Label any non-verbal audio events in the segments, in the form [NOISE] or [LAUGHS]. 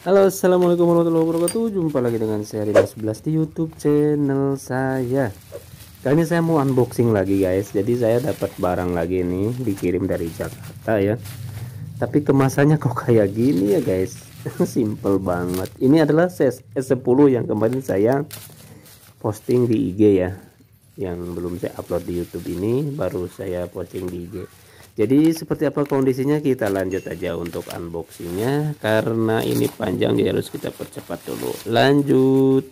Halo assalamualaikum warahmatullahi wabarakatuh Jumpa lagi dengan saya Rina 11 di youtube channel saya Kali ini saya mau unboxing lagi guys Jadi saya dapat barang lagi nih Dikirim dari Jakarta ya Tapi kemasannya kok kayak gini ya guys [LAUGHS] Simple banget Ini adalah S10 yang kemarin saya Posting di IG ya Yang belum saya upload di youtube ini Baru saya posting di IG jadi seperti apa kondisinya kita lanjut aja untuk unboxingnya karena ini panjang jadi harus kita percepat dulu lanjut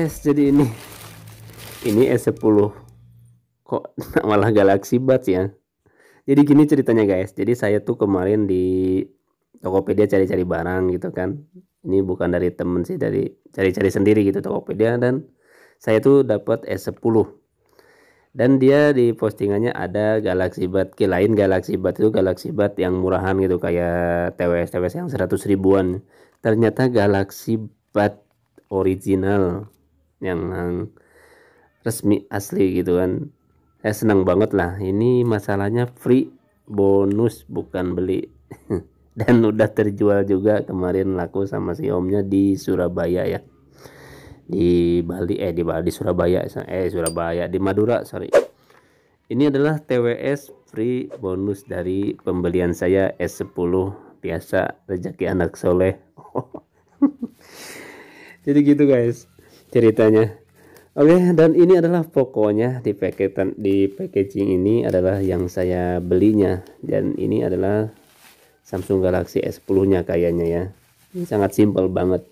guys jadi ini ini S10 kok [LAUGHS] malah Galaxy Buds ya jadi gini ceritanya guys jadi saya tuh kemarin di Tokopedia cari-cari barang gitu kan ini bukan dari temen sih dari cari-cari sendiri gitu Tokopedia dan saya tuh dapat S10 dan dia di postingannya ada Galaxy Buds ke lain Galaxy Buds itu Galaxy Buds yang murahan gitu kayak TWS TWS yang 100 ribuan ternyata Galaxy Buds original yang eh, resmi asli gitu kan saya senang banget lah ini masalahnya free bonus bukan beli [LAUGHS] dan udah terjual juga kemarin laku sama si omnya di Surabaya ya di Bali eh di Bali Surabaya eh Surabaya di Madura sorry ini adalah TWS free bonus dari pembelian saya S10 biasa rezeki anak soleh [LAUGHS] jadi gitu guys ceritanya Oke, okay, dan ini adalah pokoknya di paketan di packaging ini adalah yang saya belinya dan ini adalah Samsung Galaxy S10-nya kayaknya ya. Ini sangat simpel banget.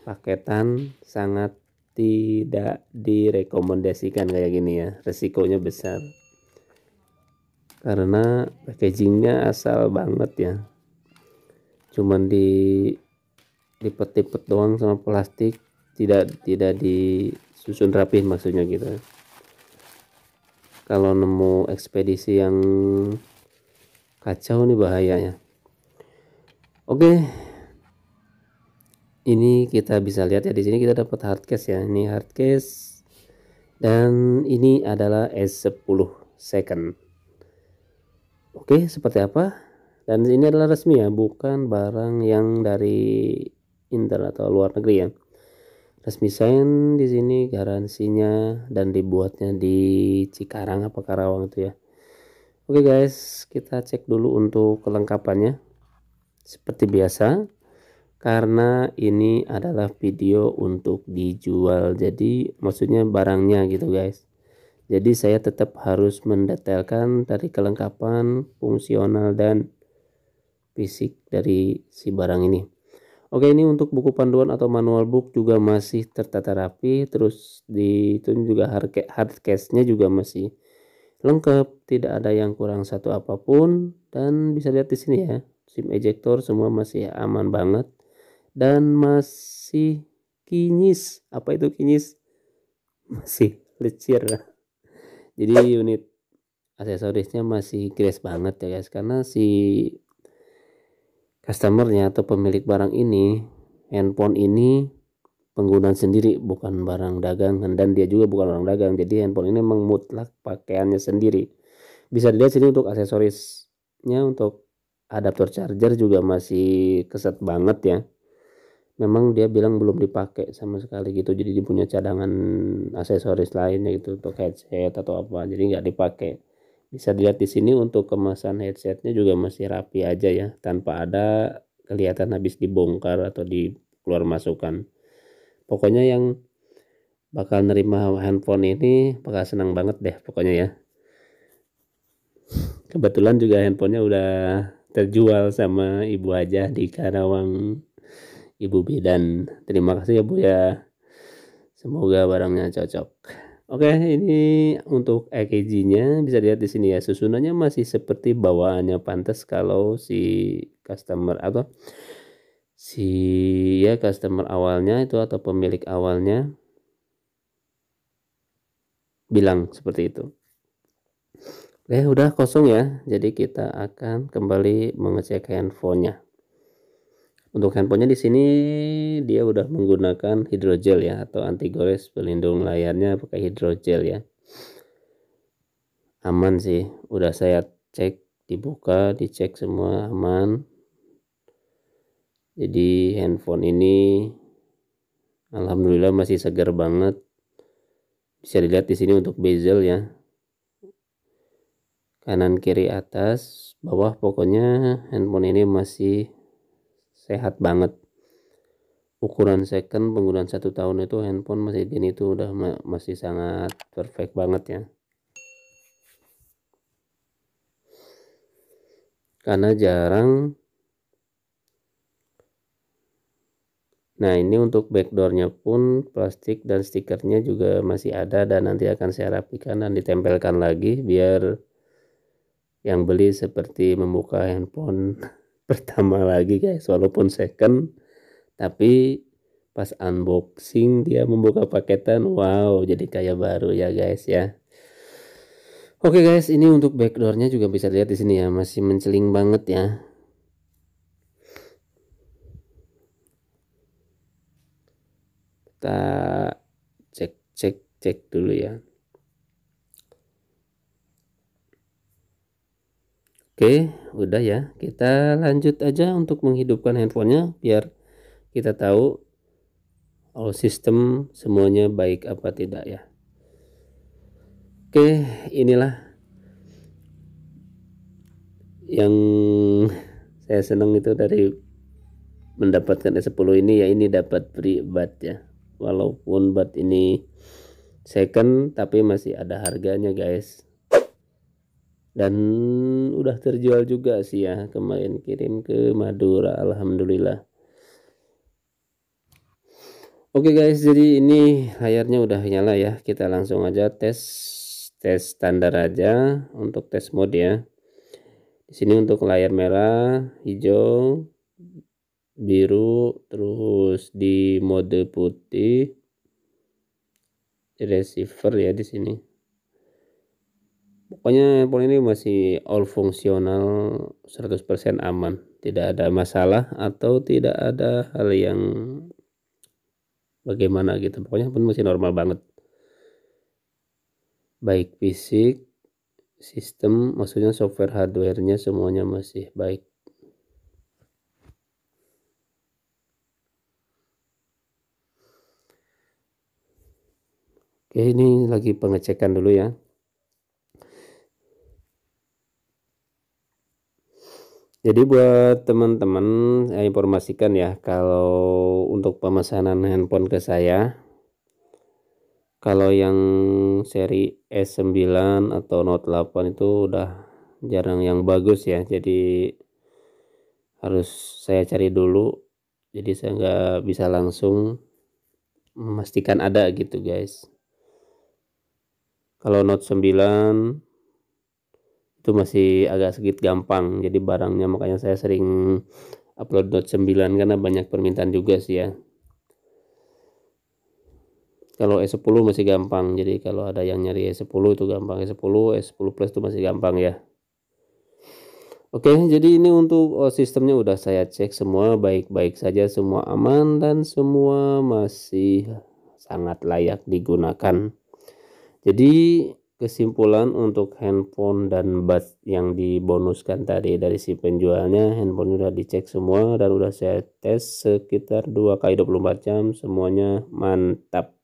Paketan sangat tidak direkomendasikan kayak gini ya. Resikonya besar. Karena packagingnya asal banget ya. Cuman di dipetipet doang sama plastik tidak tidak disusun rapih maksudnya gitu kalau nemu ekspedisi yang kacau nih bahayanya oke ini kita bisa lihat ya di sini kita dapat hard case ya ini hard case dan ini adalah S10 second oke seperti apa dan ini adalah resmi ya bukan barang yang dari Intel atau luar negeri ya resmi sign di sini garansinya dan dibuatnya di Cikarang apa Karawang itu ya Oke okay guys kita cek dulu untuk kelengkapannya seperti biasa karena ini adalah video untuk dijual jadi maksudnya barangnya gitu guys jadi saya tetap harus mendetailkan dari kelengkapan fungsional dan fisik dari si barang ini Oke ini untuk buku panduan atau manual book juga masih tertata rapi terus di itu juga hard, hard case-nya juga masih lengkap tidak ada yang kurang satu apapun dan bisa lihat di sini ya SIM ejector semua masih aman banget dan masih kinyis apa itu kinyis [LAUGHS] masih licir jadi unit aksesorisnya masih grace banget ya guys karena si customernya atau pemilik barang ini handphone ini penggunaan sendiri bukan barang dagangan dan dia juga bukan orang dagang jadi handphone ini memang mutlak pakaiannya sendiri bisa dilihat sini untuk aksesorisnya untuk adaptor charger juga masih keset banget ya memang dia bilang belum dipakai sama sekali gitu jadi dia punya cadangan aksesoris lainnya gitu untuk headset atau apa jadi nggak dipakai bisa dilihat di sini untuk kemasan headsetnya juga masih rapi aja ya tanpa ada kelihatan habis dibongkar atau dikeluar masukan pokoknya yang bakal nerima handphone ini bakal senang banget deh pokoknya ya kebetulan juga handphonenya udah terjual sama ibu aja di Karawang Ibu Bidan terima kasih ya Bu ya semoga barangnya cocok Oke, ini untuk EKG-nya bisa dilihat di sini ya. Susunannya masih seperti bawaannya pantas kalau si customer atau si ya customer awalnya itu atau pemilik awalnya bilang seperti itu. Oke, udah kosong ya. Jadi kita akan kembali mengecek handphonenya. Untuk handphonenya di sini dia udah menggunakan hidrogel ya atau anti gores pelindung layarnya pakai hidrogel ya. Aman sih, udah saya cek dibuka, dicek semua aman. Jadi handphone ini alhamdulillah masih segar banget. Bisa dilihat di sini untuk bezel ya. Kanan kiri atas, bawah pokoknya handphone ini masih sehat banget ukuran second penggunaan satu tahun itu handphone masih gini tuh udah masih sangat perfect banget ya karena jarang nah ini untuk backdoornya pun plastik dan stikernya juga masih ada dan nanti akan saya rapikan dan ditempelkan lagi biar yang beli seperti membuka handphone [LAUGHS] pertama lagi guys walaupun second tapi pas unboxing dia membuka paketan wow jadi kayak baru ya guys ya oke okay guys ini untuk backdoornya juga bisa lihat di sini ya masih menceling banget ya kita cek cek cek dulu ya Oke, udah ya. Kita lanjut aja untuk menghidupkan handphonenya biar kita tahu all system semuanya baik apa tidak ya. Oke, inilah yang saya senang itu dari mendapatkan S10 ini ya ini dapat free bat ya. Walaupun bat ini second tapi masih ada harganya guys dan udah terjual juga sih ya kemarin kirim ke Madura Alhamdulillah Oke okay guys jadi ini layarnya udah nyala ya kita langsung aja tes tes standar aja untuk tes mode ya di sini untuk layar merah hijau biru terus di mode putih receiver ya di sini pokoknya handphone ini masih all fungsional 100% aman tidak ada masalah atau tidak ada hal yang bagaimana gitu pokoknya pun masih normal banget baik fisik sistem maksudnya software hardwarenya semuanya masih baik Oke ini lagi pengecekan dulu ya Jadi buat teman-teman saya informasikan ya kalau untuk pemesanan handphone ke saya kalau yang seri S9 atau Note 8 itu udah jarang yang bagus ya jadi harus saya cari dulu jadi saya nggak bisa langsung memastikan ada gitu guys kalau Note 9 itu masih agak sedikit gampang jadi barangnya makanya saya sering upload dot 9 karena banyak permintaan juga sih ya kalau s 10 masih gampang jadi kalau ada yang nyari s 10 itu gampang s 10 s 10 plus itu masih gampang ya Oke jadi ini untuk oh, sistemnya udah saya cek semua baik-baik saja semua aman dan semua masih sangat layak digunakan jadi kesimpulan untuk handphone dan bat yang dibonuskan tadi dari si penjualnya handphone udah dicek semua dan udah saya tes sekitar 2 kali 24 jam semuanya mantap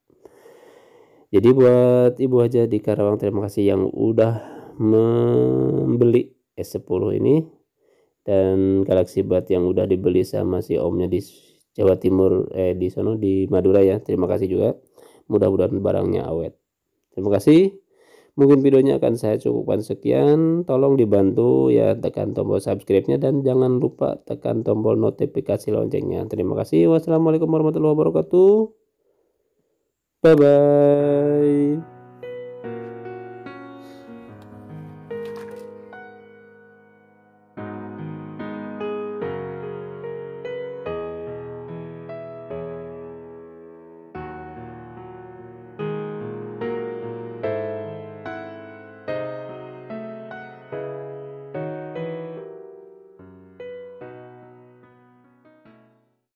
jadi buat ibu aja di Karawang terima kasih yang udah membeli S10 ini dan Galaxy Bat yang udah dibeli sama si omnya di Jawa Timur eh di sono di Madura ya terima kasih juga mudah-mudahan barangnya awet terima kasih Mungkin videonya akan saya cukupkan sekian. Tolong dibantu ya tekan tombol subscribe-nya dan jangan lupa tekan tombol notifikasi loncengnya. Terima kasih. Wassalamualaikum warahmatullahi wabarakatuh. Bye bye.